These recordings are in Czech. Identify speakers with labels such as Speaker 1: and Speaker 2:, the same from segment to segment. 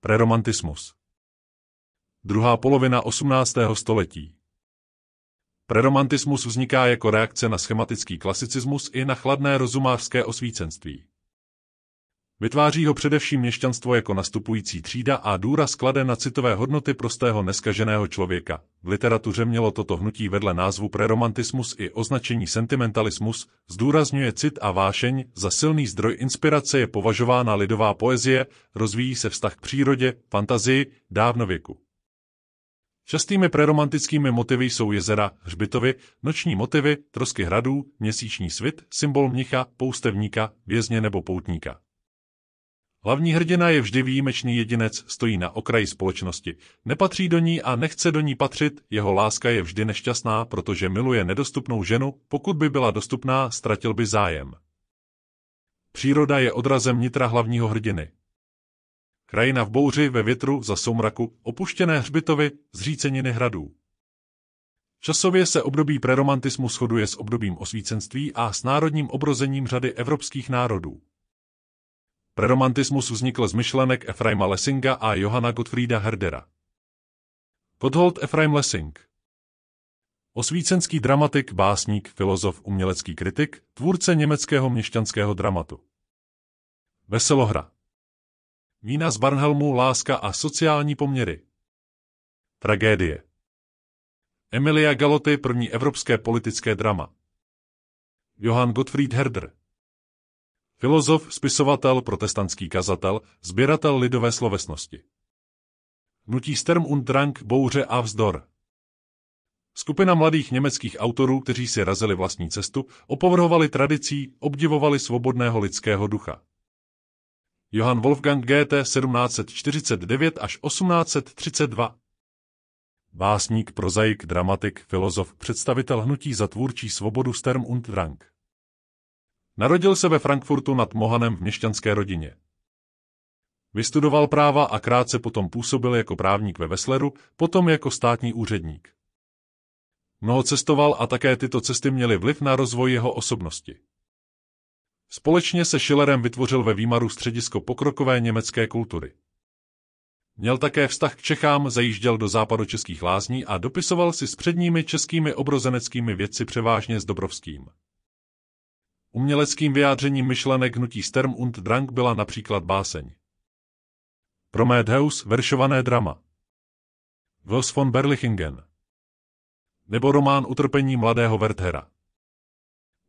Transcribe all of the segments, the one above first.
Speaker 1: Preromantismus Druhá polovina 18. století Preromantismus vzniká jako reakce na schematický klasicismus i na chladné rozumářské osvícenství. Vytváří ho především měšťanstvo jako nastupující třída a důraz klade na citové hodnoty prostého neskaženého člověka. V literatuře mělo toto hnutí vedle názvu preromantismus i označení sentimentalismus, zdůrazňuje cit a vášeň, za silný zdroj inspirace je považována lidová poezie, rozvíjí se vztah k přírodě, fantazii, dávnověku. Častými preromantickými motivy jsou jezera, hřbitovy, noční motivy, trosky hradů, měsíční svit, symbol mnicha, poustevníka, vězně nebo poutníka. Hlavní hrdina je vždy výjimečný jedinec, stojí na okraji společnosti. Nepatří do ní a nechce do ní patřit, jeho láska je vždy nešťastná, protože miluje nedostupnou ženu, pokud by byla dostupná, ztratil by zájem. Příroda je odrazem nitra hlavního hrdiny. Krajina v bouři, ve větru, za soumraku, opuštěné hřbitovy, zříceniny hradů. Časově se období preromantismu shoduje s obdobím osvícenství a s národním obrozením řady evropských národů. Preromantismus vznikl z myšlenek Efraima Lessinga a Johana Gottfrieda Herdera. Gotthold Efraim Lessing Osvícenský dramatik, básník, filozof, umělecký kritik, tvůrce německého měšťanského dramatu. Veselohra Vína z Barnhelmu, láska a sociální poměry. Tragédie Emilia Galoty, první evropské politické drama. Johann Gottfried Herder Filozof, spisovatel, protestantský kazatel, sběratel lidové slovesnosti. Nutí Sturm und Drang, bouře a vzdor. Skupina mladých německých autorů, kteří si razili vlastní cestu, opovrhovali tradicí, obdivovali svobodného lidského ducha. Johann Wolfgang Goethe 1749 až 1832 Básník, prozaik, dramatik, filozof, představitel hnutí za tvůrčí svobodu Sturm und Drang. Narodil se ve Frankfurtu nad Mohanem v měšťanské rodině. Vystudoval práva a krátce potom působil jako právník ve Vesleru, potom jako státní úředník. Mnoho cestoval a také tyto cesty měly vliv na rozvoj jeho osobnosti. Společně se Schillerem vytvořil ve Výmaru středisko pokrokové německé kultury. Měl také vztah k Čechám, zajížděl do českých lázní a dopisoval si s předními českými obrozeneckými vědci převážně s Dobrovským. Uměleckým vyjádřením myšlenek hnutí Sturm und Drang byla například báseň. Prometheus, veršované drama. Vils von Berlichingen. Nebo román Utrpení mladého Werthera.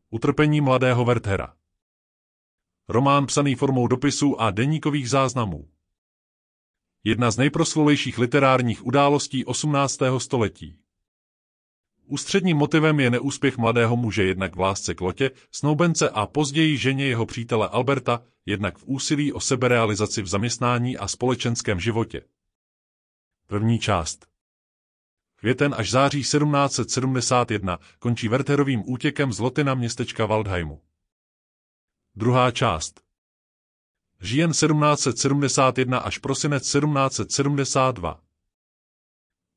Speaker 1: Utrpení mladého Werthera. Román psaný formou dopisů a deníkových záznamů. Jedna z nejproslulejších literárních událostí 18. století. Ústředním motivem je neúspěch mladého muže jednak v lásce k Lotě, snoubence a později ženě jeho přítele Alberta, jednak v úsilí o seberealizaci v zaměstnání a společenském životě. První část Květen až září 1771 končí Werterovým útěkem z Loty na městečka Waldheimu. Druhá část Žijen 1771 až prosinec 1772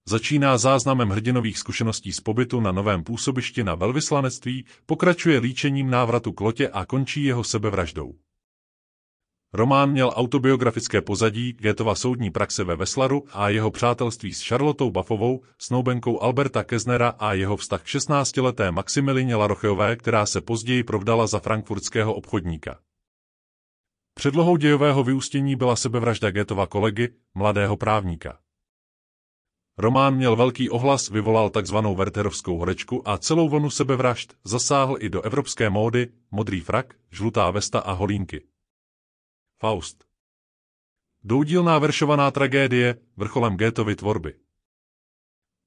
Speaker 1: začíná záznamem hrdinových zkušeností z pobytu na novém působišti na velvyslanectví, pokračuje líčením návratu k lotě a končí jeho sebevraždou. Román měl autobiografické pozadí Getova soudní praxe ve Veslaru a jeho přátelství s Charlotou Bafovou, snoubenkou Alberta Keznera a jeho vztah k 16-leté Maximilině Larocheové, která se později provdala za frankfurtského obchodníka. Předlohou dějového vyústění byla sebevražda Getova kolegy, mladého právníka. Román měl velký ohlas, vyvolal takzvanou verterovskou horečku a celou vlnu sebevražd zasáhl i do evropské módy, modrý frak, žlutá vesta a holínky. Faust Doudílná veršovaná tragédie, vrcholem Gétovy tvorby.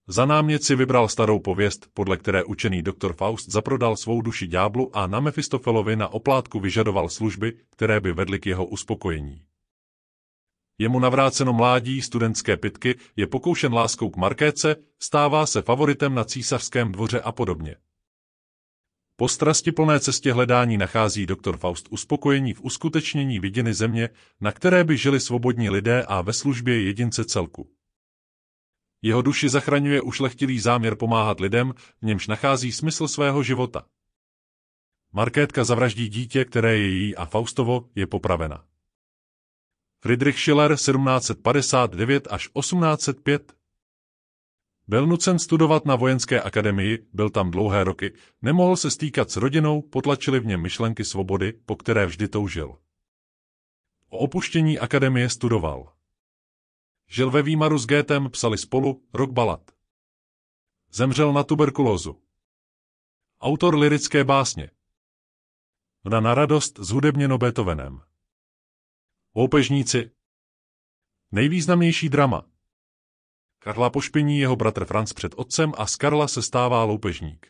Speaker 1: Za námět si vybral starou pověst, podle které učený doktor Faust zaprodal svou duši ďáblu a na Mefistofelovi na oplátku vyžadoval služby, které by vedly k jeho uspokojení. Je mu navráceno mládí studentské pitky, je pokoušen láskou k Markéce, stává se favoritem na císařském dvoře a podobně. Po strasti plné cestě hledání nachází doktor Faust uspokojení v uskutečnění vidiny země, na které by žili svobodní lidé a ve službě jedince celku. Jeho duši zachraňuje ušlechtilý záměr pomáhat lidem, v němž nachází smysl svého života. Markétka zavraždí dítě, které je její a Faustovo je popravena. Friedrich Schiller 1759 až 1805. Byl nucen studovat na vojenské akademii, byl tam dlouhé roky, nemohl se stýkat s rodinou, potlačili v něm myšlenky svobody, po které vždy toužil. O opuštění akademie studoval. Žil ve Výmaru s Gétem, psali spolu, rok balat. Zemřel na tuberkulózu. Autor lirické básně. Na radost s hudebně Beethovenem. Loupežníci Nejvýznamnější drama Karla pošpiní jeho bratr Franz před otcem a z Karla se stává loupežník.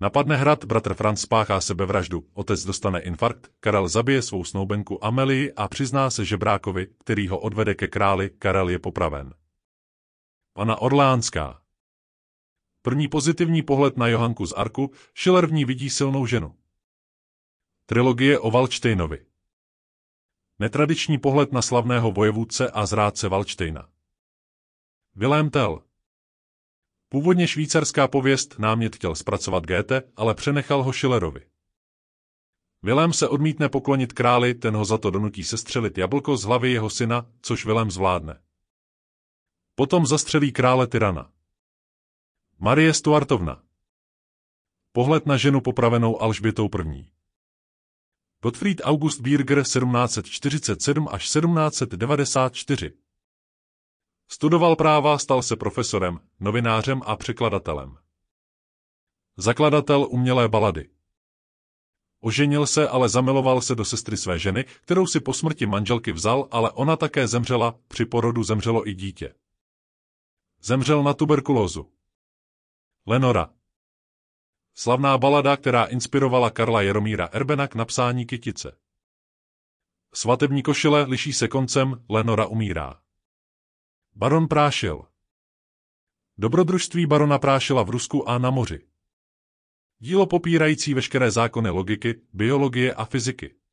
Speaker 1: Napadne hrad, bratr Franz spáchá sebevraždu, otec dostane infarkt, Karel zabije svou snoubenku Amelii a přizná se žebrákovi, který ho odvede ke králi, Karel je popraven. Pana Orleánská První pozitivní pohled na Johanku z Arku, Schiller v ní vidí silnou ženu. Trilogie o Valčtejnovi Netradiční pohled na slavného vojevůdce a zrádce Valštejna. Vilém Tell Původně švýcarská pověst námět chtěl zpracovat Goethe, ale přenechal ho Schillerovi. Vilém se odmítne poklonit králi, ten ho za to donutí sestřelit jablko z hlavy jeho syna, což Vilém zvládne. Potom zastřelí krále tyrana. Marie Stuartovna Pohled na ženu popravenou Alžbětou první. Gottfried August Bierger 1747 až 1794. Studoval práva, stal se profesorem, novinářem a překladatelem. Zakladatel umělé balady. Oženil se, ale zamiloval se do sestry své ženy, kterou si po smrti manželky vzal, ale ona také zemřela, při porodu zemřelo i dítě. Zemřel na tuberkulózu. Lenora, Slavná balada, která inspirovala Karla Jeromíra Erbena k napsání kytice. Svatební košile liší se koncem, Lenora umírá. Baron Prášil Dobrodružství barona Prášila v Rusku a na moři. Dílo popírající veškeré zákony logiky, biologie a fyziky.